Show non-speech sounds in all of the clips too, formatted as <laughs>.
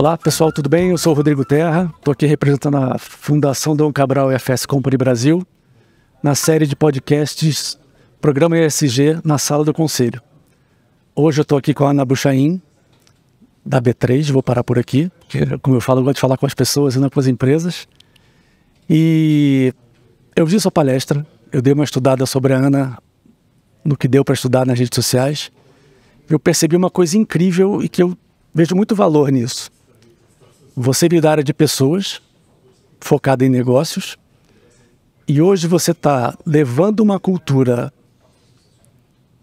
Olá pessoal, tudo bem? Eu sou o Rodrigo Terra, estou aqui representando a Fundação Dom Cabral FS Company Brasil na série de podcasts Programa ESG na Sala do Conselho. Hoje eu estou aqui com a Ana Buchaim, da B3, vou parar por aqui, porque como eu falo, eu gosto de falar com as pessoas e não com as empresas. E eu vi sua palestra, eu dei uma estudada sobre a Ana, no que deu para estudar nas redes sociais. Eu percebi uma coisa incrível e que eu vejo muito valor nisso você veio da área de pessoas, focada em negócios, e hoje você está levando uma cultura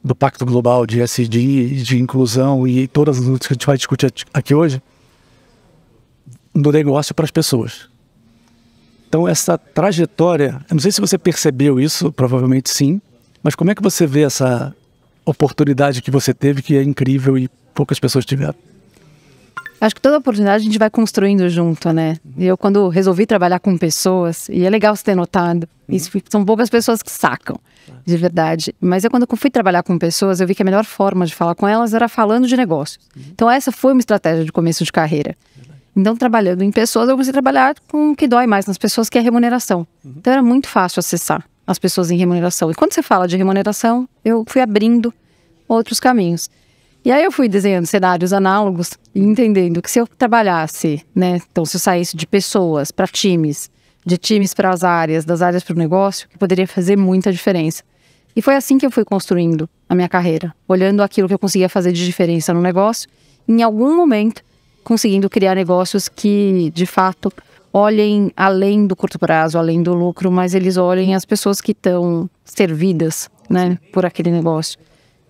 do Pacto Global de SD, de inclusão e todas as lutas que a gente vai discutir aqui hoje, do negócio para as pessoas. Então, essa trajetória, eu não sei se você percebeu isso, provavelmente sim, mas como é que você vê essa oportunidade que você teve que é incrível e poucas pessoas tiveram? Acho que toda oportunidade a gente vai construindo junto, né? Uhum. Eu, quando resolvi trabalhar com pessoas, e é legal você ter notado, uhum. isso, são poucas pessoas que sacam, é. de verdade. Mas eu, quando fui trabalhar com pessoas, eu vi que a melhor forma de falar com elas era falando de negócios. Uhum. Então, essa foi uma estratégia de começo de carreira. Então, trabalhando em pessoas, eu comecei a trabalhar com o que dói mais nas pessoas, que é a remuneração. Então, era muito fácil acessar as pessoas em remuneração. E quando você fala de remuneração, eu fui abrindo outros caminhos. E aí eu fui desenhando cenários análogos e entendendo que se eu trabalhasse, né, então se eu saísse de pessoas para times, de times para as áreas, das áreas para o negócio, eu poderia fazer muita diferença. E foi assim que eu fui construindo a minha carreira, olhando aquilo que eu conseguia fazer de diferença no negócio, em algum momento conseguindo criar negócios que, de fato, olhem além do curto prazo, além do lucro, mas eles olhem as pessoas que estão servidas, né, por aquele negócio.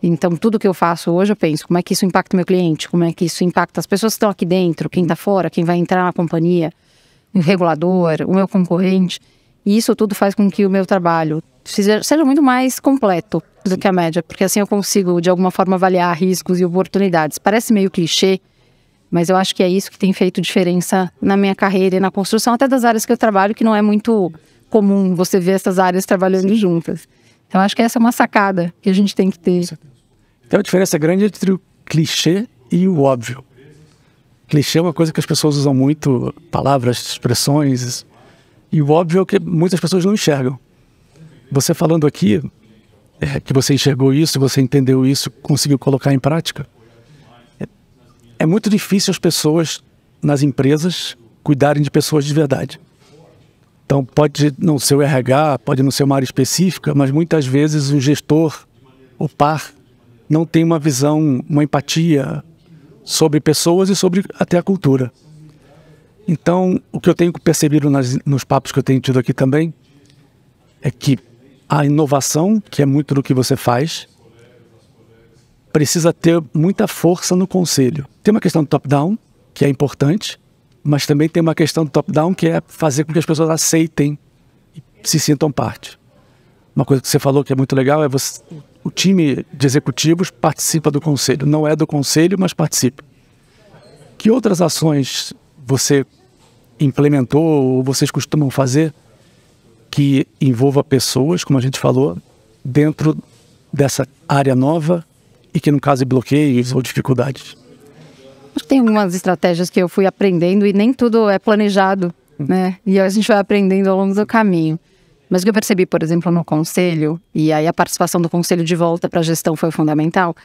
Então, tudo que eu faço hoje, eu penso como é que isso impacta o meu cliente, como é que isso impacta as pessoas que estão aqui dentro, quem está fora, quem vai entrar na companhia, o regulador, o meu concorrente. E isso tudo faz com que o meu trabalho seja muito mais completo do que a média, porque assim eu consigo, de alguma forma, avaliar riscos e oportunidades. Parece meio clichê, mas eu acho que é isso que tem feito diferença na minha carreira e na construção, até das áreas que eu trabalho, que não é muito comum você ver essas áreas trabalhando juntas. Então, acho que essa é uma sacada que a gente tem que ter. Tem uma então, diferença é grande entre o clichê e o óbvio. Clichê é uma coisa que as pessoas usam muito, palavras, expressões, e o óbvio é o que muitas pessoas não enxergam. Você falando aqui, é, que você enxergou isso, você entendeu isso, conseguiu colocar em prática. É, é muito difícil as pessoas nas empresas cuidarem de pessoas de verdade. Então, pode não ser o RH, pode não ser uma área específica, mas muitas vezes o gestor, o par, não tem uma visão, uma empatia sobre pessoas e sobre até a cultura. Então, o que eu tenho percebido nas, nos papos que eu tenho tido aqui também é que a inovação, que é muito do que você faz, precisa ter muita força no conselho. Tem uma questão do top-down, que é importante, mas também tem uma questão do top-down que é fazer com que as pessoas aceitem e se sintam parte. Uma coisa que você falou que é muito legal é você, o time de executivos participa do conselho. Não é do conselho, mas participa. Que outras ações você implementou ou vocês costumam fazer que envolva pessoas, como a gente falou, dentro dessa área nova e que no caso é bloqueios ou dificuldades? Acho que tem algumas estratégias que eu fui aprendendo e nem tudo é planejado, hum. né? E a gente vai aprendendo ao longo do caminho. Mas o que eu percebi, por exemplo, no conselho, e aí a participação do conselho de volta para a gestão foi fundamental,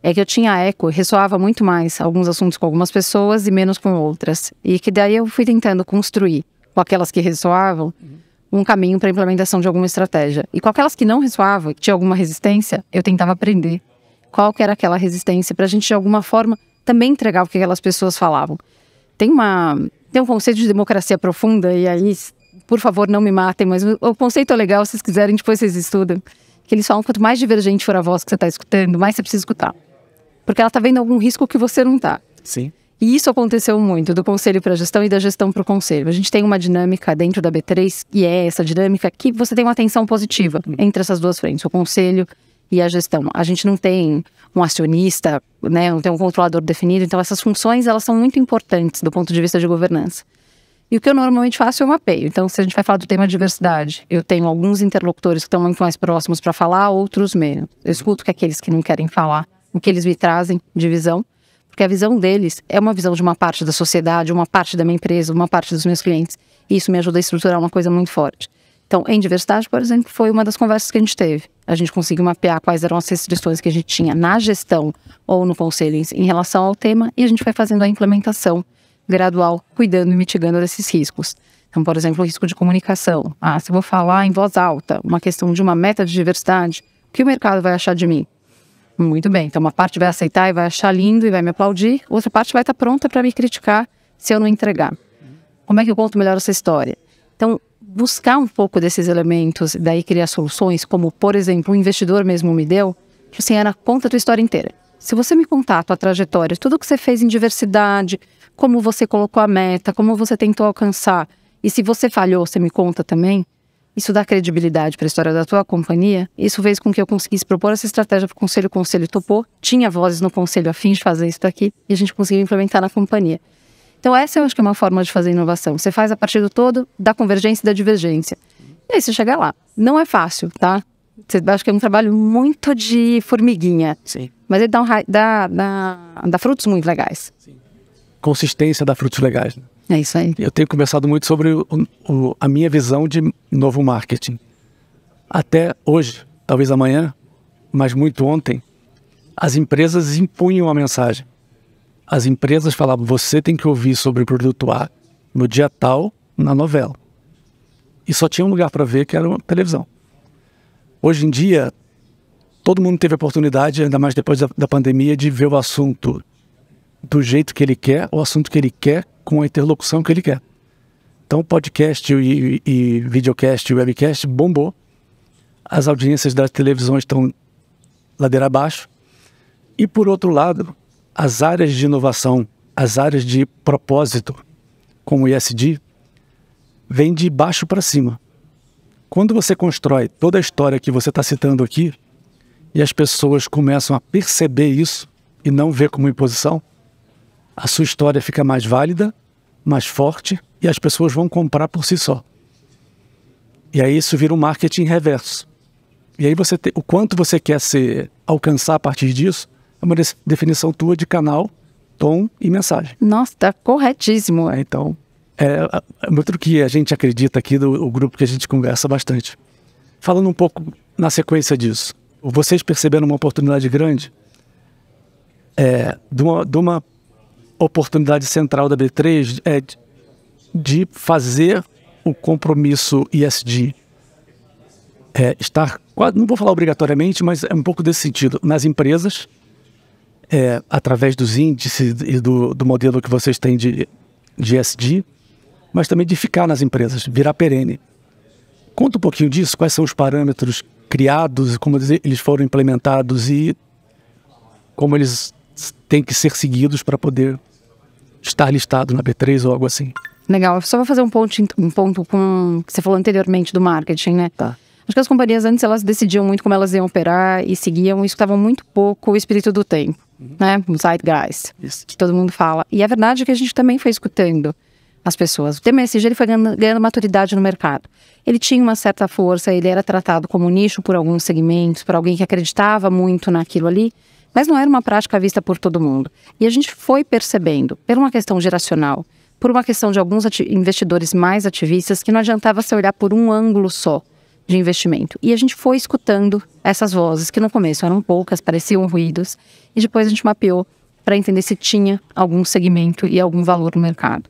é que eu tinha eco, ressoava muito mais alguns assuntos com algumas pessoas e menos com outras. E que daí eu fui tentando construir, com aquelas que ressoavam, um caminho para a implementação de alguma estratégia. E com aquelas que não ressoavam, que tinha alguma resistência, eu tentava aprender qual que era aquela resistência, para a gente, de alguma forma, também entregar o que aquelas pessoas falavam. Tem uma tem um conceito de democracia profunda e aí, por favor, não me matem, mas o, conceito é legal, se vocês quiserem depois vocês estudam. Que eles falam quanto mais divergente for a voz que você está escutando, mais você precisa escutar. Porque ela está vendo algum risco que você não está. Sim. E isso aconteceu muito, do conselho para a gestão e da gestão para o conselho. A gente tem uma dinâmica dentro da B3, e é essa dinâmica, que você tem uma tensão positiva uhum. entre essas duas frentes, o conselho e a gestão. A gente não tem um acionista, né, não tem um controlador definido. Então, essas funções, elas são muito importantes do ponto de vista de governança. E o que eu normalmente faço é o mapeio. Então, se a gente vai falar do tema diversidade, eu tenho alguns interlocutores que estão muito mais próximos para falar, outros menos. Eu escuto que aqueles que não querem falar, o que eles me trazem de visão, porque a visão deles é uma visão de uma parte da sociedade, uma parte da minha empresa, uma parte dos meus clientes. E isso me ajuda a estruturar uma coisa muito forte. Então, em diversidade, por exemplo, foi uma das conversas que a gente teve. A gente conseguiu mapear quais eram as restrições que a gente tinha na gestão ou no conselho em relação ao tema e a gente foi fazendo a implementação gradual, cuidando e mitigando desses riscos. Então, por exemplo, o risco de comunicação. Ah, se eu vou falar em voz alta uma questão de uma meta de diversidade, o que o mercado vai achar de mim? Muito bem, então uma parte vai aceitar e vai achar lindo e vai me aplaudir, outra parte vai estar pronta para me criticar se eu não entregar. Como é que eu conto melhor essa história? Então, buscar um pouco desses elementos, daí criar soluções, como por exemplo, o investidor mesmo me deu, que tipo assim, Ana, conta a tua história inteira. Se você me contar a tua trajetória, tudo que você fez em diversidade, como você colocou a meta, como você tentou alcançar, e se você falhou, você me conta também, isso dá credibilidade para a história da tua companhia. Isso fez com que eu conseguisse propor essa estratégia para o conselho. O conselho topou, tinha vozes no conselho a fim de fazer isso daqui e a gente conseguiu implementar na companhia. Então, essa eu acho que é uma forma de fazer inovação. Você faz a partir do todo, da convergência e da divergência. E aí você chega lá. Não é fácil, tá? Você, acho que é um trabalho muito de formiguinha. Sim. Mas ele dá, um, dá, dá, dá frutos muito legais. Sim. Consistência dá frutos legais. Né? É isso aí. Eu tenho conversado muito sobre o, o, a minha visão de novo marketing. Até hoje, talvez amanhã, mas muito ontem, as empresas impunham a mensagem as empresas falavam: você tem que ouvir sobre o produto A no dia tal, na novela. E só tinha um lugar para ver que era uma televisão. Hoje em dia, todo mundo teve a oportunidade, ainda mais depois da, da pandemia, de ver o assunto do jeito que ele quer, o assunto que ele quer, com a interlocução que ele quer. Então, podcast e, e, e videocast e webcast bombou. As audiências das televisões estão ladeira abaixo. E por outro lado, as áreas de inovação, as áreas de propósito, como o ISD, vem de baixo para cima. Quando você constrói toda a história que você está citando aqui, e as pessoas começam a perceber isso e não ver como imposição, a sua história fica mais válida, mais forte e as pessoas vão comprar por si só. E aí isso vira um marketing reverso. E aí você te, o quanto você quer ser alcançar a partir disso uma definição tua de canal, tom e mensagem. Nossa, tá corretíssimo. É, então, é, é muito que a gente acredita aqui do grupo que a gente conversa bastante. Falando um pouco na sequência disso, vocês perceberam uma oportunidade grande é, de, uma, de uma oportunidade central da B3 é de fazer o compromisso ISD é, estar, não vou falar obrigatoriamente, mas é um pouco desse sentido, nas empresas, é, através dos índices e do, do modelo que vocês têm de, de SD, mas também de ficar nas empresas, virar perene. Conta um pouquinho disso, quais são os parâmetros criados, como eles foram implementados e como eles têm que ser seguidos para poder estar listado na B3 ou algo assim. Legal, só vou fazer um ponto, um ponto com que você falou anteriormente do marketing, né? Tá. Acho que as companhias antes elas decidiam muito como elas iam operar e seguiam e escutavam muito pouco o espírito do tempo uhum. né? O zeitgeist, Isso. que todo mundo fala. E a é verdade é que a gente também foi escutando as pessoas. O tema ele foi ganhando, ganhando, maturidade no mercado. Ele tinha uma certa força, ele era tratado como nicho por alguns segmentos, por alguém que acreditava muito naquilo ali, mas não era uma prática vista por todo mundo. E a gente foi percebendo, por uma questão geracional, por uma questão de alguns investidores mais ativistas, que não adiantava se olhar por um ângulo só de investimento. E a gente foi escutando essas vozes, que no começo eram poucas, pareciam ruídos, e depois a gente mapeou para entender se tinha algum segmento e algum valor no mercado.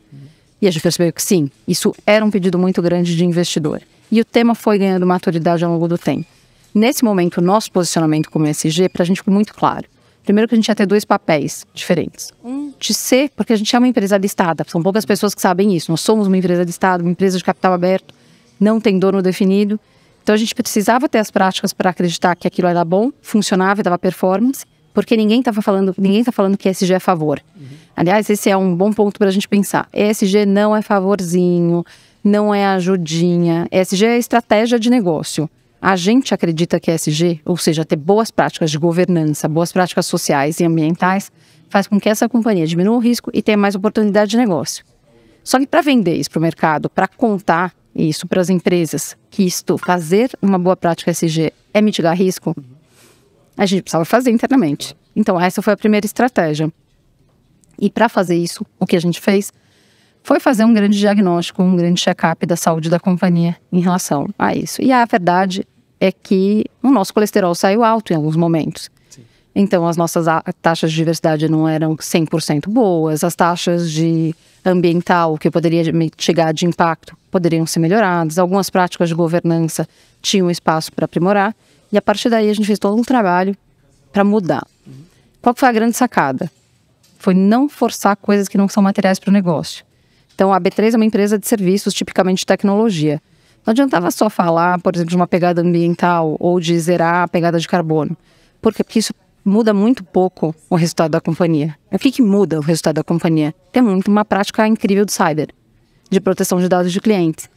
E a gente percebeu que sim, isso era um pedido muito grande de investidor. E o tema foi ganhando maturidade ao longo do tempo. Nesse momento, nosso posicionamento como ESG, para a gente ficou muito claro. Primeiro que a gente ia ter dois papéis diferentes. Um de ser, porque a gente é uma empresa listada, são poucas pessoas que sabem isso. Nós somos uma empresa listada, uma empresa de capital aberto, não tem dono definido. Então a gente precisava ter as práticas para acreditar que aquilo era bom, funcionava e dava performance porque ninguém estava falando, ninguém está falando que ESG é favor. Uhum. Aliás, esse é um bom ponto para a gente pensar. ESG não é favorzinho, não é ajudinha. ESG é estratégia de negócio. A gente acredita que ESG, ou seja, ter boas práticas de governança, boas práticas sociais e ambientais, faz com que essa companhia diminua o risco e tenha mais oportunidade de negócio. Só que para vender isso para o mercado, para contar isso para as empresas, que isto, fazer uma boa prática ESG é mitigar risco, uhum a gente precisava fazer internamente. Então, essa foi a primeira estratégia. E para fazer isso, o que a gente fez foi fazer um grande diagnóstico, um grande check-up da saúde da companhia em relação a isso. E a verdade é que o nosso colesterol saiu alto em alguns momentos. Então, as nossas taxas de diversidade não eram 100% boas, as taxas de ambiental que poderia chegar de impacto poderiam ser melhoradas, algumas práticas de governança tinham espaço para aprimorar. E a partir daí a gente fez todo um trabalho para mudar. Qual foi a grande sacada? Foi não forçar coisas que não são materiais para o negócio. Então a B3 é uma empresa de serviços, tipicamente de tecnologia. Não adiantava só falar, por exemplo, de uma pegada ambiental ou de zerar a pegada de carbono. Por quê? Porque isso muda muito pouco o resultado da companhia. O que, que muda o resultado da companhia? Tem muito uma prática incrível do cyber, de proteção de dados de clientes.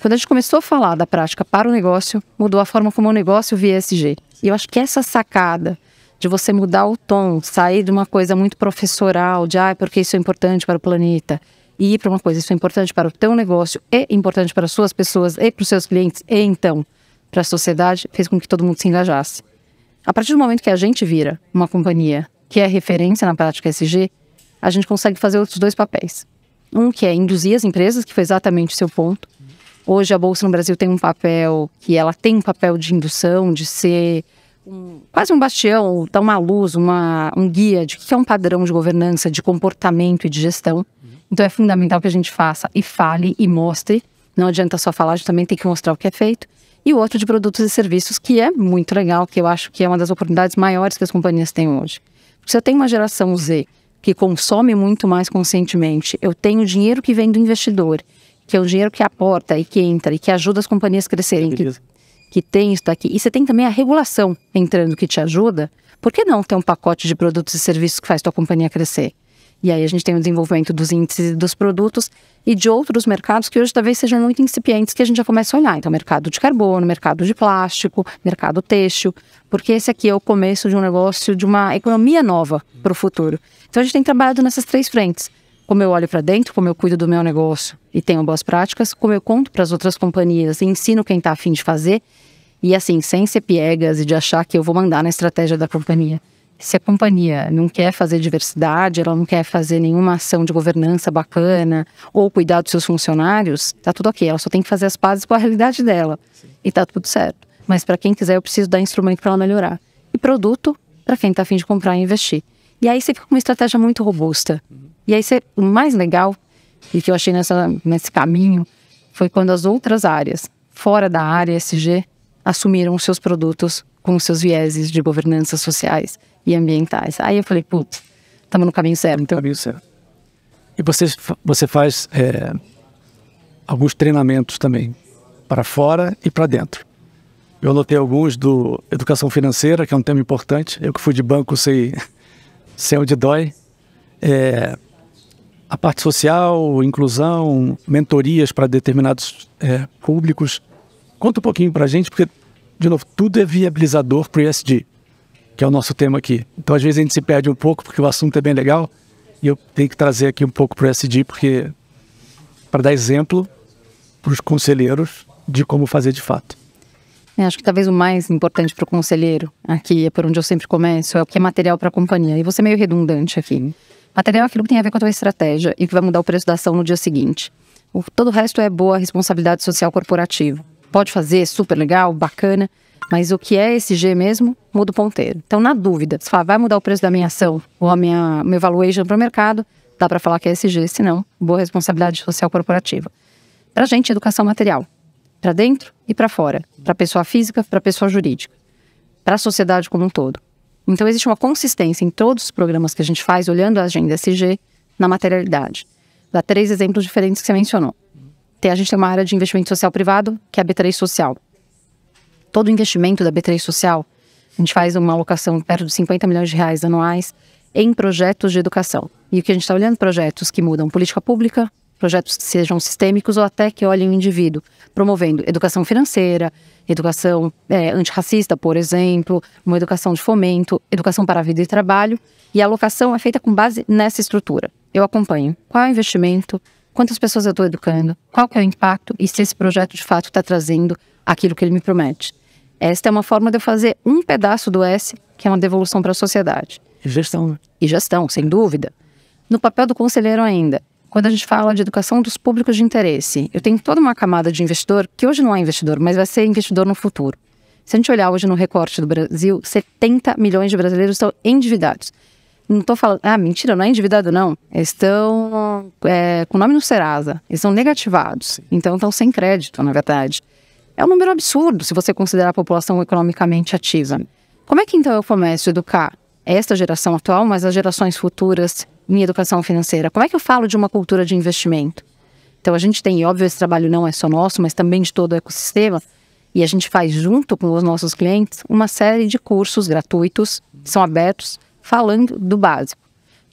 Quando a gente começou a falar da prática para o negócio, mudou a forma como o negócio via ESG. E eu acho que essa sacada de você mudar o tom, sair de uma coisa muito professoral, de ah, porque isso é importante para o planeta, e ir para uma coisa, isso é importante para o teu negócio, é importante para as suas pessoas e é para os seus clientes, e é então para a sociedade, fez com que todo mundo se engajasse. A partir do momento que a gente vira uma companhia que é referência na prática ESG, a gente consegue fazer outros dois papéis. Um que é induzir as empresas, que foi exatamente o seu ponto, Hoje a bolsa no Brasil tem um papel que ela tem um papel de indução, de ser um, quase um bastião, dar tá uma luz, uma, um guia de que é um padrão de governança, de comportamento e de gestão. Então é fundamental que a gente faça e fale e mostre. Não adianta só falar, a gente também tem que mostrar o que é feito. E o outro de produtos e serviços, que é muito legal, que eu acho que é uma das oportunidades maiores que as companhias têm hoje. Porque se eu tenho uma geração Z que consome muito mais conscientemente, eu tenho dinheiro que vem do investidor que é o dinheiro que aporta e que entra e que ajuda as companhias a crescerem, que, que tem isso daqui. E você tem também a regulação entrando que te ajuda. Por que não ter um pacote de produtos e serviços que faz tua companhia crescer? E aí a gente tem o desenvolvimento dos índices dos produtos e de outros mercados que hoje talvez sejam muito incipientes que a gente já começa a olhar. Então, mercado de carbono, mercado de plástico, mercado têxtil, porque esse aqui é o começo de um negócio, de uma economia nova para o futuro. Então, a gente tem trabalhado nessas três frentes como eu olho para dentro, como eu cuido do meu negócio e tenho boas práticas, como eu conto para as outras companhias e ensino quem está afim de fazer. E assim, sem ser piegas e de achar que eu vou mandar na estratégia da companhia. Se a companhia não quer fazer diversidade, ela não quer fazer nenhuma ação de governança bacana ou cuidar dos seus funcionários, tá tudo ok. Ela só tem que fazer as pazes com a realidade dela Sim. e tá tudo certo. Mas para quem quiser, eu preciso dar instrumento para ela melhorar. E produto para quem está afim de comprar e investir. E aí você fica com uma estratégia muito robusta. Uhum e aí, cê, o mais legal e que eu achei nessa, nesse caminho foi quando as outras áreas, fora da área SG, assumiram os seus produtos com os seus vieses de governança sociais e ambientais. Aí eu falei, putz, estamos no caminho certo. No caminho certo. E você, você faz é, alguns treinamentos também, para fora e para dentro. Eu anotei alguns do educação financeira, que é um tema importante. Eu que fui de banco sei, <laughs> sei onde dói. É, a parte social, inclusão, mentorias para determinados é, públicos. Conta um pouquinho para a gente, porque, de novo, tudo é viabilizador para o ESG, que é o nosso tema aqui. Então, às vezes, a gente se perde um pouco, porque o assunto é bem legal, e eu tenho que trazer aqui um pouco para o ESG, porque para dar exemplo para os conselheiros de como fazer de fato. É, acho que talvez o mais importante para o conselheiro aqui, é por onde eu sempre começo, é o que é material para a companhia. E você é meio redundante aqui. Material é aquilo que tem a ver com a tua estratégia e que vai mudar o preço da ação no dia seguinte. O, todo o resto é boa responsabilidade social corporativa. Pode fazer, super legal, bacana, mas o que é esse mesmo? Muda o ponteiro. Então, na dúvida, se fala, vai mudar o preço da minha ação ou a minha, minha valuation para o mercado, dá para falar que é SG, se não, boa responsabilidade social corporativa. Para gente, educação material. Para dentro e para fora. Para pessoa física, para pessoa jurídica. Para a sociedade como um todo. Então, existe uma consistência em todos os programas que a gente faz, olhando a agenda SG na materialidade. Dá três exemplos diferentes que você mencionou. Tem, a gente tem uma área de investimento social privado, que é a B3 Social. Todo o investimento da B3 Social, a gente faz uma alocação perto de 50 milhões de reais anuais em projetos de educação. E o que a gente está olhando? Projetos que mudam política pública, projetos que sejam sistêmicos ou até que olhem o indivíduo, promovendo educação financeira, educação é, antirracista, por exemplo, uma educação de fomento, educação para a vida e trabalho, e a alocação é feita com base nessa estrutura. Eu acompanho qual é o investimento, quantas pessoas eu estou educando, qual é o impacto e se esse projeto de fato está trazendo aquilo que ele me promete. Esta é uma forma de eu fazer um pedaço do S, que é uma devolução para a sociedade. E gestão. Né? E gestão, sem dúvida. No papel do conselheiro ainda, quando a gente fala de educação dos públicos de interesse, eu tenho toda uma camada de investidor, que hoje não é investidor, mas vai ser investidor no futuro. Se a gente olhar hoje no recorte do Brasil, 70 milhões de brasileiros estão endividados. Não estou falando, ah, mentira, não é endividado, não. Estão é, com nome no Serasa, estão negativados, então estão sem crédito, na verdade. É um número absurdo se você considerar a população economicamente ativa. Como é que então eu começo a educar esta geração atual, mas as gerações futuras em educação financeira? Como é que eu falo de uma cultura de investimento? Então a gente tem, óbvio, esse trabalho não é só nosso, mas também de todo o ecossistema. E a gente faz junto com os nossos clientes uma série de cursos gratuitos, que são abertos, falando do básico.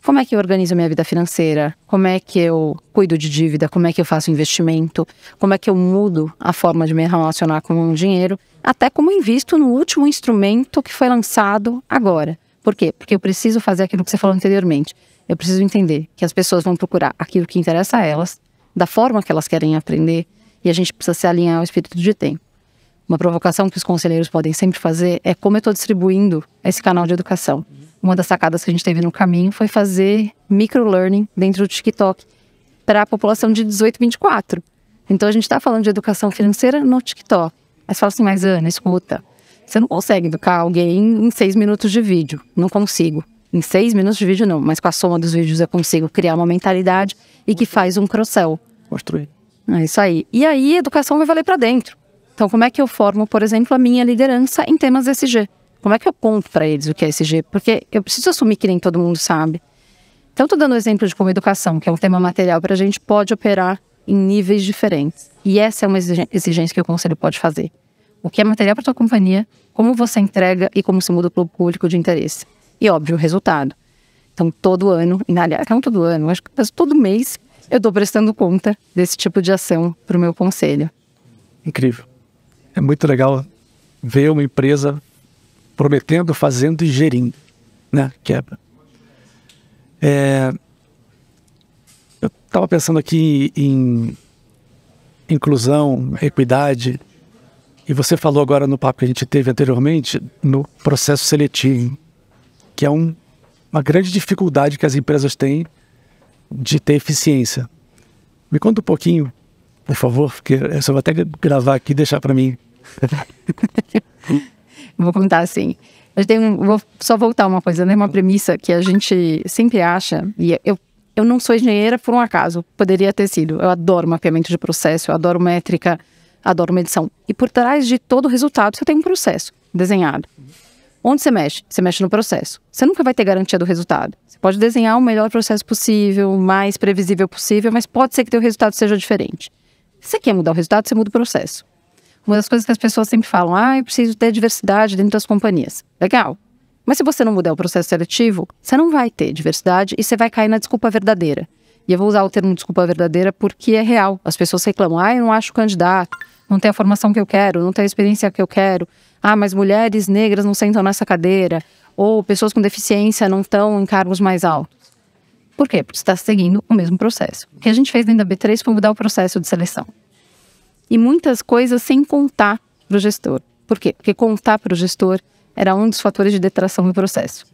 Como é que eu organizo minha vida financeira? Como é que eu cuido de dívida? Como é que eu faço investimento? Como é que eu mudo a forma de me relacionar com o dinheiro? Até como invisto no último instrumento que foi lançado agora, por quê? Porque eu preciso fazer aquilo que você falou anteriormente. Eu preciso entender que as pessoas vão procurar aquilo que interessa a elas, da forma que elas querem aprender, e a gente precisa se alinhar ao espírito de tempo. Uma provocação que os conselheiros podem sempre fazer é como eu estou distribuindo esse canal de educação. Uma das sacadas que a gente teve no caminho foi fazer microlearning dentro do TikTok para a população de 18 a 24. Então a gente está falando de educação financeira no TikTok. Mas fala assim, mas Ana, escuta, você não consegue educar alguém em seis minutos de vídeo. Não consigo. Em seis minutos de vídeo, não. Mas com a soma dos vídeos, eu consigo criar uma mentalidade e que faz um crossel. Construir. É isso aí. E aí, educação vai valer para dentro. Então, como é que eu formo, por exemplo, a minha liderança em temas SG? Como é que eu conto para eles o que é SG? Porque eu preciso assumir que nem todo mundo sabe. Então, estou dando um exemplo de como educação, que é um tema material para a gente, pode operar em níveis diferentes. E essa é uma exigência que o conselho pode fazer o que é material para tua companhia, como você entrega e como se muda para o público de interesse. E óbvio, o resultado. Então, todo ano, aliás, não todo ano, acho que todo mês eu estou prestando conta desse tipo de ação para o meu conselho. Incrível. É muito legal ver uma empresa prometendo, fazendo e gerindo, né? Quebra. É... Eu estava pensando aqui em inclusão, equidade, e você falou agora no papo que a gente teve anteriormente no processo seletivo, que é um, uma grande dificuldade que as empresas têm de ter eficiência. Me conta um pouquinho, por favor, porque eu só vou até gravar aqui e deixar para mim. <laughs> vou contar assim. Eu tenho, vou só voltar uma coisa, né? Uma premissa que a gente sempre acha, e eu eu não sou engenheira por um acaso, poderia ter sido. Eu adoro mapeamento de processo, eu adoro métrica, adoro medição. E por trás de todo o resultado, você tem um processo desenhado. Onde você mexe? Você mexe no processo. Você nunca vai ter garantia do resultado. Você pode desenhar o melhor processo possível, o mais previsível possível, mas pode ser que o resultado seja diferente. Se você quer mudar o resultado, você muda o processo. Uma das coisas que as pessoas sempre falam, ah, eu preciso ter diversidade dentro das companhias. Legal. Mas se você não mudar o processo seletivo, você não vai ter diversidade e você vai cair na desculpa verdadeira. E eu vou usar o termo desculpa verdadeira porque é real. As pessoas reclamam, ah, eu não acho candidato, não tem a formação que eu quero, não tem a experiência que eu quero. Ah, mas mulheres negras não sentam nessa cadeira, ou pessoas com deficiência não estão em cargos mais altos. Por quê? Porque está seguindo o mesmo processo. O que a gente fez dentro da B3 foi mudar o processo de seleção. E muitas coisas sem contar para o gestor. Por quê? Porque contar para o gestor era um dos fatores de detração do processo.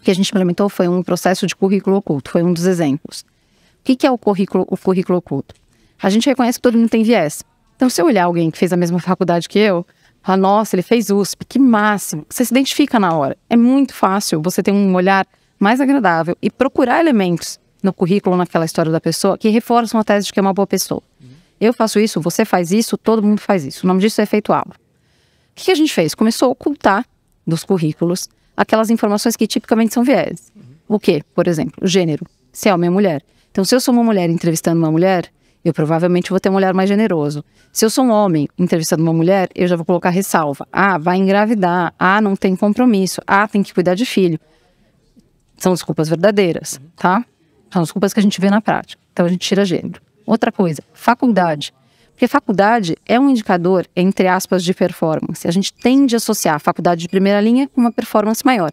O que a gente implementou foi um processo de currículo oculto, foi um dos exemplos. O que, que é o currículo, o currículo oculto? A gente reconhece que todo mundo tem viés. Então, se eu olhar alguém que fez a mesma faculdade que eu, falar, nossa, ele fez USP, que máximo. Você se identifica na hora. É muito fácil você ter um olhar mais agradável e procurar elementos no currículo, naquela história da pessoa, que reforçam a tese de que é uma boa pessoa. Uhum. Eu faço isso, você faz isso, todo mundo faz isso. O nome disso é efeito aula. O que a gente fez? Começou a ocultar dos currículos aquelas informações que tipicamente são vieses. Uhum. O que, por exemplo, gênero, se é homem ou mulher. Então, se eu sou uma mulher entrevistando uma mulher, eu provavelmente vou ter um olhar mais generoso. Se eu sou um homem entrevistando uma mulher, eu já vou colocar ressalva. Ah, vai engravidar. Ah, não tem compromisso. Ah, tem que cuidar de filho. São desculpas verdadeiras, tá? São desculpas que a gente vê na prática. Então a gente tira gênero. Outra coisa, faculdade. Porque faculdade é um indicador, entre aspas, de performance. A gente tende a associar a faculdade de primeira linha com uma performance maior.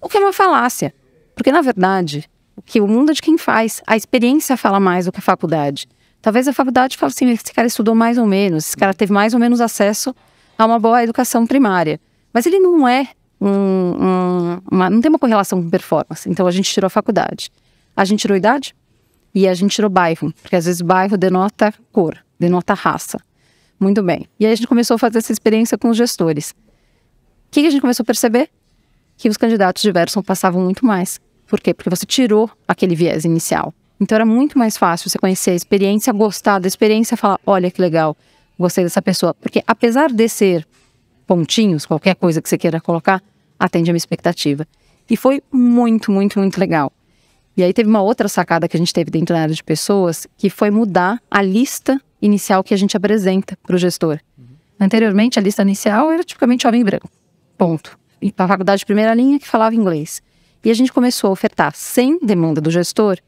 O que é uma falácia. Porque, na verdade, o que o mundo é de quem faz. A experiência fala mais do que a faculdade. Talvez a faculdade fale assim, esse cara estudou mais ou menos, esse cara teve mais ou menos acesso a uma boa educação primária. Mas ele não é um, um, uma, não tem uma correlação com performance. Então a gente tirou a faculdade. A gente tirou idade e a gente tirou bairro, porque às vezes bairro denota cor, denota raça. Muito bem. E aí a gente começou a fazer essa experiência com os gestores. O que a gente começou a perceber? Que os candidatos diversos passavam muito mais. Por quê? Porque você tirou aquele viés inicial. Então era muito mais fácil você conhecer a experiência, gostar da experiência, falar, olha que legal, gostei dessa pessoa, porque apesar de ser pontinhos, qualquer coisa que você queira colocar, atende a minha expectativa. E foi muito, muito, muito legal. E aí teve uma outra sacada que a gente teve dentro da área de pessoas, que foi mudar a lista inicial que a gente apresenta para o gestor. Uhum. Anteriormente, a lista inicial era tipicamente homem branco, ponto. E para a faculdade de primeira linha que falava inglês. E a gente começou a ofertar, sem demanda do gestor,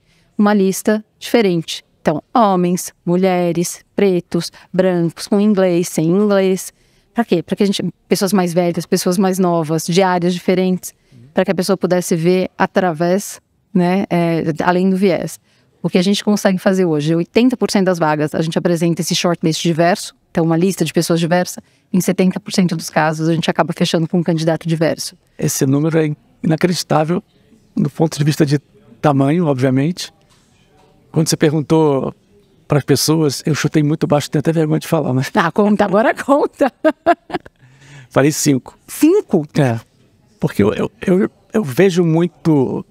uma lista diferente. Então, homens, mulheres, pretos, brancos, com inglês, sem inglês. Para quê? Para que a gente. Pessoas mais velhas, pessoas mais novas, de áreas diferentes, para que a pessoa pudesse ver através, né, é, além do viés. O que a gente consegue fazer hoje, 80% das vagas, a gente apresenta esse shortlist diverso, então uma lista de pessoas diversas. Em 70% dos casos, a gente acaba fechando com um candidato diverso. Esse número é inacreditável do ponto de vista de tamanho, obviamente, quando você perguntou para as pessoas, eu chutei muito baixo, tenho até vergonha de falar, mas. Né? Ah, conta, agora conta. <laughs> Falei cinco. Cinco? É. Porque eu, eu, eu, eu vejo muito.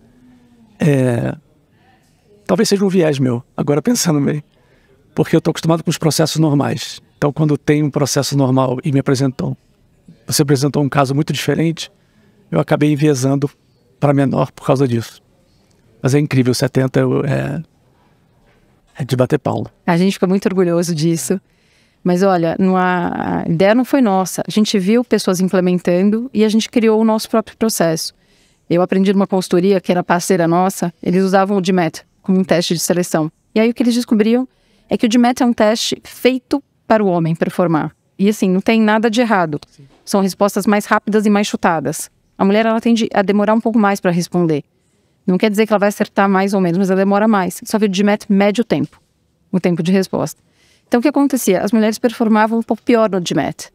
É, talvez seja um viés meu, agora pensando bem. Porque eu estou acostumado com os processos normais. Então, quando tem um processo normal e me apresentam, você apresentou um caso muito diferente, eu acabei enviesando para menor por causa disso. Mas é incrível, 70 eu, é, é de bater palma. A gente fica muito orgulhoso disso. Mas olha, há, a ideia não foi nossa. A gente viu pessoas implementando e a gente criou o nosso próprio processo. Eu aprendi numa consultoria que era parceira nossa, eles usavam o DMET como um teste de seleção. E aí o que eles descobriam é que o DMET é um teste feito para o homem performar. E assim, não tem nada de errado. Sim. São respostas mais rápidas e mais chutadas. A mulher ela tende a demorar um pouco mais para responder. Não quer dizer que ela vai acertar mais ou menos, mas ela demora mais. Só que o DMAT mede o tempo, o tempo de resposta. Então o que acontecia? As mulheres performavam um pouco pior no DMAT.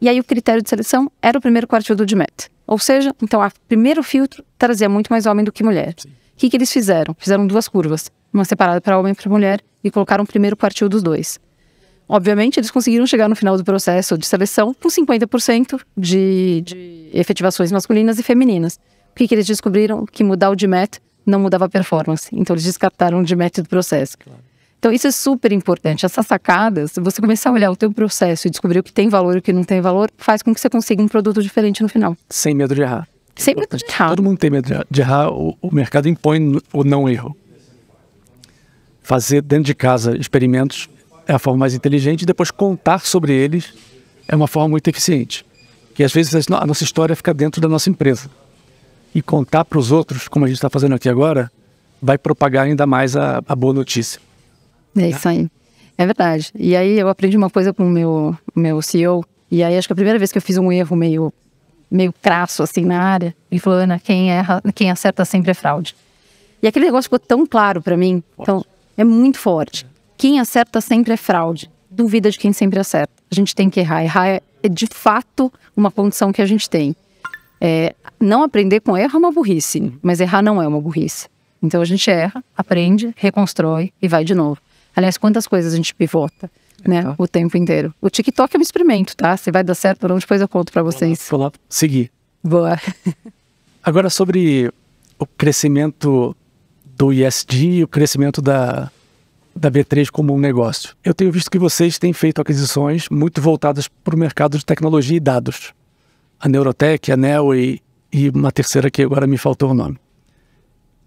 E aí o critério de seleção era o primeiro quartil do DMAT. Ou seja, então o primeiro filtro trazia muito mais homem do que mulher. Sim. O que, que eles fizeram? Fizeram duas curvas, uma separada para homem e para mulher, e colocaram o primeiro quartil dos dois. Obviamente, eles conseguiram chegar no final do processo de seleção com 50% de, de efetivações masculinas e femininas que, que eles descobriram? Que mudar o DMAT não mudava a performance. Então, eles descartaram o DMAT do processo. Claro. Então, isso é super importante. Essas sacadas, você começar a olhar o teu processo e descobrir o que tem valor e o que não tem valor, faz com que você consiga um produto diferente no final. Sem medo de errar. Sem medo de errar. Todo mundo tem medo de errar. O, o mercado impõe o não erro. Fazer dentro de casa experimentos é a forma mais inteligente. E depois contar sobre eles é uma forma muito eficiente. E às vezes a nossa história fica dentro da nossa empresa e contar para os outros, como a gente está fazendo aqui agora, vai propagar ainda mais a, a boa notícia. É isso aí. É verdade. E aí eu aprendi uma coisa com o meu, meu CEO, e aí acho que a primeira vez que eu fiz um erro meio, meio crasso assim na área, ele falou, Ana, quem, erra, quem acerta sempre é fraude. E aquele negócio ficou tão claro para mim, então é muito forte. Quem acerta sempre é fraude. Duvida de quem sempre acerta. A gente tem que errar. Errar é, é de fato uma condição que a gente tem. É, não aprender com erro é uma burrice, uhum. mas errar não é uma burrice. Então a gente erra, aprende, reconstrói e vai de novo. Aliás, quantas coisas a gente pivota, é, né? Tá. O tempo inteiro. O TikTok é um experimento, tá? Se vai dar certo ou não, depois eu conto para vocês. Vou lá, vou lá seguir. Boa. <laughs> Agora sobre o crescimento do ISD e o crescimento da, da B3 como um negócio. Eu tenho visto que vocês têm feito aquisições muito voltadas para o mercado de tecnologia e dados. A Neurotech, a Neo e e uma terceira que agora me faltou o nome.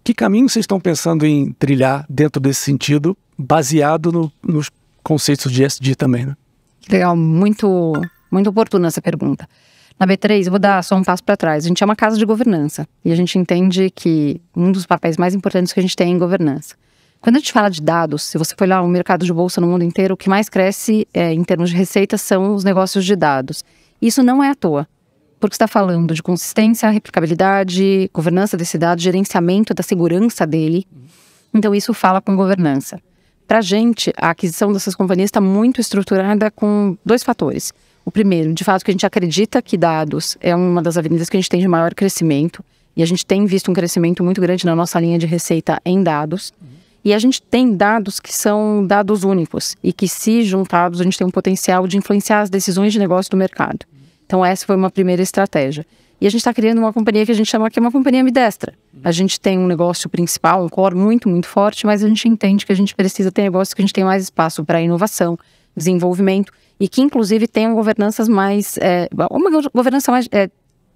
Que caminho vocês estão pensando em trilhar dentro desse sentido, baseado no, nos conceitos de SD também, né? Legal, muito, muito oportuna essa pergunta. Na B3, vou dar só um passo para trás. A gente é uma casa de governança e a gente entende que um dos papéis mais importantes que a gente tem é em governança. Quando a gente fala de dados, se você for lá o mercado de bolsa no mundo inteiro, o que mais cresce é, em termos de receita são os negócios de dados. Isso não é à toa porque está falando de consistência, replicabilidade, governança desse dado, gerenciamento da segurança dele. Então, isso fala com governança. Para a gente, a aquisição dessas companhias está muito estruturada com dois fatores. O primeiro, de fato, que a gente acredita que dados é uma das avenidas que a gente tem de maior crescimento. E a gente tem visto um crescimento muito grande na nossa linha de receita em dados. E a gente tem dados que são dados únicos e que, se juntados, a gente tem um potencial de influenciar as decisões de negócio do mercado. Então, essa foi uma primeira estratégia. E a gente está criando uma companhia que a gente chama que é uma companhia ambidestra. Uhum. A gente tem um negócio principal, um core muito, muito forte, mas a gente entende que a gente precisa ter negócios que a gente tem mais espaço para inovação, desenvolvimento e que, inclusive, tenham governanças mais. É, uma governança mais. É,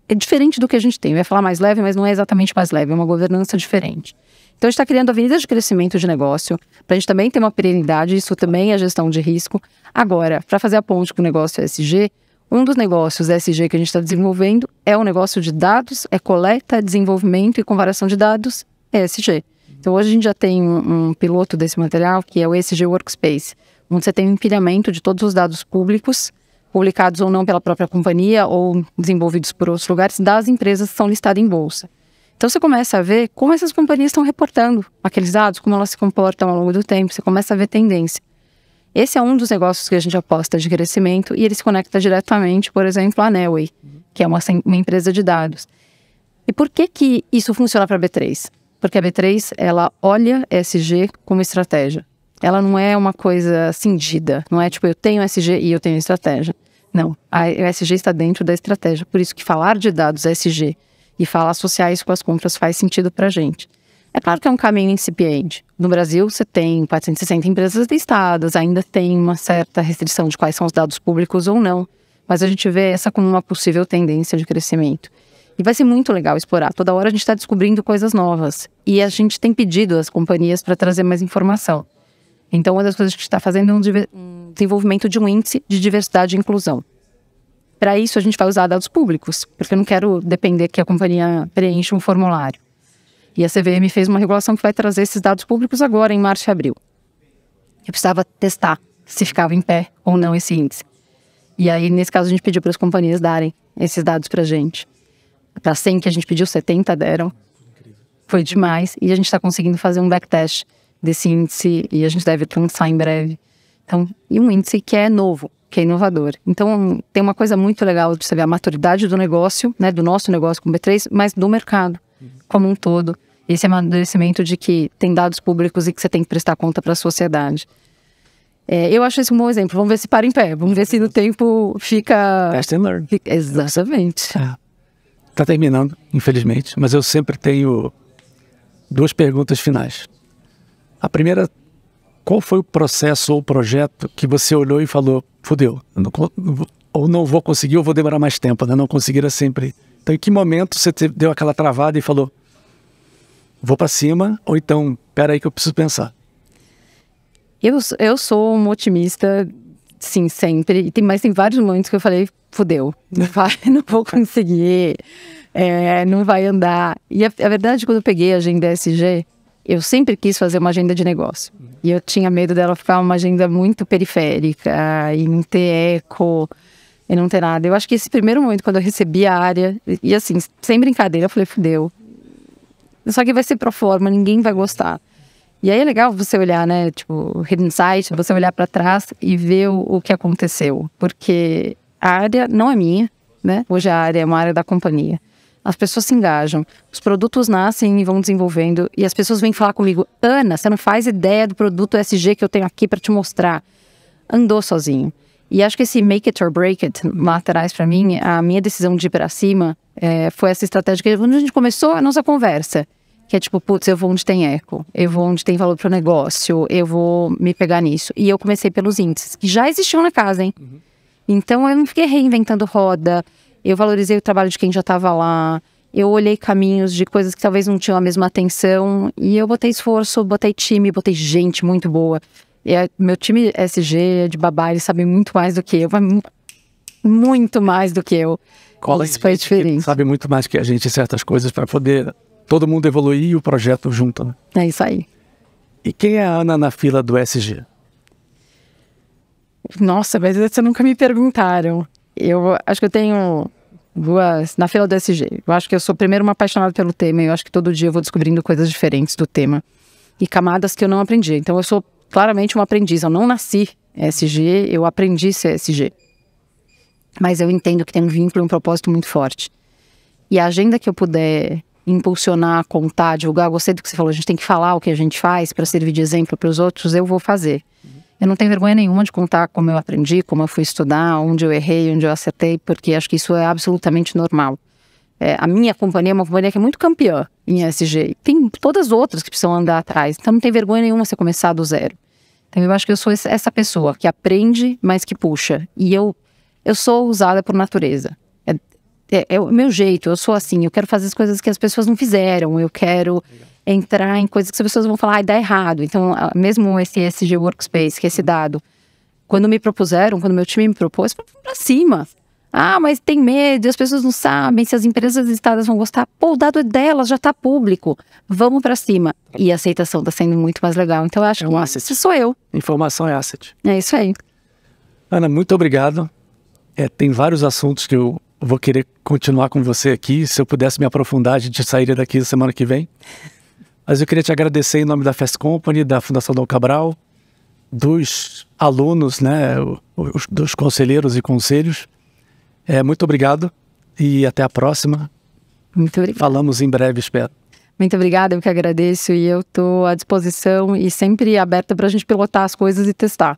é, diferente do que a gente tem. Eu ia falar mais leve, mas não é exatamente mais leve, é uma governança diferente. Então, a gente está criando avenidas de crescimento de negócio, para a gente também ter uma perenidade, isso também é gestão de risco. Agora, para fazer a ponte com o negócio SG, um dos negócios SG que a gente está desenvolvendo é o um negócio de dados, é coleta, desenvolvimento e comparação de dados ESG. É então hoje a gente já tem um, um piloto desse material que é o ESG Workspace, onde você tem um empilhamento de todos os dados públicos, publicados ou não pela própria companhia ou desenvolvidos por outros lugares, das empresas que são listadas em bolsa. Então você começa a ver como essas companhias estão reportando aqueles dados, como elas se comportam ao longo do tempo, você começa a ver tendência. Esse é um dos negócios que a gente aposta de crescimento e ele se conecta diretamente, por exemplo, à Nelway, que é uma, uma empresa de dados. E por que que isso funciona para a B3? Porque a B3, ela olha SG como estratégia. Ela não é uma coisa cindida, não é tipo eu tenho SG e eu tenho estratégia. Não, a SG está dentro da estratégia. Por isso que falar de dados SG e falar associar isso com as compras faz sentido para a gente. É claro que é um caminho incipiente. No Brasil, você tem 460 empresas listadas, ainda tem uma certa restrição de quais são os dados públicos ou não, mas a gente vê essa como uma possível tendência de crescimento. E vai ser muito legal explorar. Toda hora a gente está descobrindo coisas novas. E a gente tem pedido às companhias para trazer mais informação. Então, uma das coisas que a gente está fazendo é um desenvolvimento de um índice de diversidade e inclusão. Para isso, a gente vai usar dados públicos, porque eu não quero depender que a companhia preencha um formulário. E a CVM fez uma regulação que vai trazer esses dados públicos agora, em março e abril. Eu precisava testar se ficava em pé ou não esse índice. E aí, nesse caso, a gente pediu para as companhias darem esses dados para a gente. Para 100 que a gente pediu, 70 deram. Foi demais. E a gente está conseguindo fazer um backtest desse índice e a gente deve lançar em breve. Então, e um índice que é novo, que é inovador. Então, tem uma coisa muito legal de você ver a maturidade do negócio, né, do nosso negócio com o B3, mas do mercado como um todo, esse amadurecimento de que tem dados públicos e que você tem que prestar conta para a sociedade. É, eu acho esse um bom exemplo. Vamos ver se para em pé. Vamos ver se no tempo fica. Test and learn. Fica... Exatamente. É. Tá terminando, infelizmente, mas eu sempre tenho duas perguntas finais. A primeira, qual foi o processo ou projeto que você olhou e falou, fudeu, ou não vou conseguir, ou vou demorar mais tempo, né? Não conseguir é sempre então, em que momento você te, deu aquela travada e falou: vou para cima, ou então, espera aí que eu preciso pensar? Eu, eu sou um otimista, sim, sempre. Tem, mas tem vários momentos que eu falei: fudeu, não, vai, <laughs> não vou conseguir, é, não vai andar. E a, a verdade, é quando eu peguei a agenda SG, eu sempre quis fazer uma agenda de negócio. E eu tinha medo dela ficar uma agenda muito periférica e não ter eco e não ter nada. Eu acho que esse primeiro momento, quando eu recebi a área, e assim, sem brincadeira, eu falei, fudeu. Só que vai ser pro forma, ninguém vai gostar. E aí é legal você olhar, né, tipo, hidden Sight, você olhar para trás e ver o, o que aconteceu. Porque a área não é minha, né? Hoje a área é uma área da companhia. As pessoas se engajam, os produtos nascem e vão desenvolvendo, e as pessoas vêm falar comigo: Ana, você não faz ideia do produto SG que eu tenho aqui para te mostrar. Andou sozinho. E acho que esse make it or break it lá atrás para mim, a minha decisão de ir para cima é, foi essa estratégia que a gente começou a nossa conversa, que é tipo, putz, eu vou onde tem eco, eu vou onde tem valor para o negócio, eu vou me pegar nisso. E eu comecei pelos índices, que já existiam na casa, hein? Uhum. Então eu não fiquei reinventando roda, eu valorizei o trabalho de quem já estava lá, eu olhei caminhos de coisas que talvez não tinham a mesma atenção e eu botei esforço, botei time, botei gente muito boa. E é, meu time SG de babá, eles sabem muito mais do que eu, muito mais do que eu. Cola Isso foi diferente. Sabe muito mais que a gente certas coisas para poder todo mundo evoluir e o projeto junto, né? É isso aí. E quem é a Ana na fila do SG? Nossa, mas você nunca me perguntaram. Eu acho que eu tenho duas. Na fila do SG. Eu acho que eu sou primeiro uma apaixonada pelo tema. E eu acho que todo dia eu vou descobrindo coisas diferentes do tema. E camadas que eu não aprendi. Então eu sou claramente um aprendiz. Eu não nasci SG, eu aprendi ser SG. Mas eu entendo que tem um vínculo e um propósito muito forte. E a agenda que eu puder impulsionar, contar, divulgar, gostei do que você falou, a gente tem que falar o que a gente faz para servir de exemplo para os outros, eu vou fazer. Uhum. Eu não tenho vergonha nenhuma de contar como eu aprendi, como eu fui estudar, onde eu errei, onde eu acertei, porque acho que isso é absolutamente normal. É, a minha companhia é uma companhia que é muito campeã em ESG. Tem todas as outras que precisam andar atrás. Então não tem vergonha nenhuma você começar do zero. Então eu acho que eu sou essa pessoa que aprende, mas que puxa. E eu, eu sou usada por natureza. É, é, é o meu jeito, eu sou assim. Eu quero fazer as coisas que as pessoas não fizeram. Eu quero Legal. entrar em coisas que as pessoas vão falar, ai, ah, dá errado. Então, mesmo esse ESG Workspace, que é esse dado, quando me propuseram, quando meu time me propôs, para cima ah, mas tem medo, as pessoas não sabem se as empresas listadas vão gostar. Pô, o dado é delas, já está público. Vamos para cima. E a aceitação está sendo muito mais legal. Então, eu acho é um que asset. isso sou eu. Informação é asset. É isso aí. Ana, muito obrigado. É, tem vários assuntos que eu vou querer continuar com você aqui. Se eu pudesse me aprofundar, a gente sairia daqui semana que vem. Mas eu queria te agradecer em nome da Fast Company, da Fundação Dom Cabral, dos alunos, né, os, dos conselheiros e conselhos, é, muito obrigado e até a próxima. Muito obrigado. Falamos em breve, espero. Muito obrigada, eu que agradeço e eu estou à disposição e sempre aberta para a gente pilotar as coisas e testar.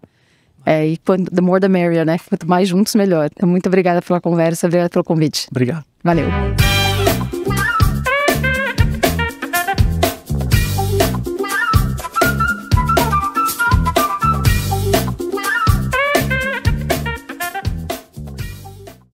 É, e quando, the more the merrier, né? Quanto mais juntos, melhor. Então, muito obrigada pela conversa, obrigada pelo convite. Obrigado. Valeu.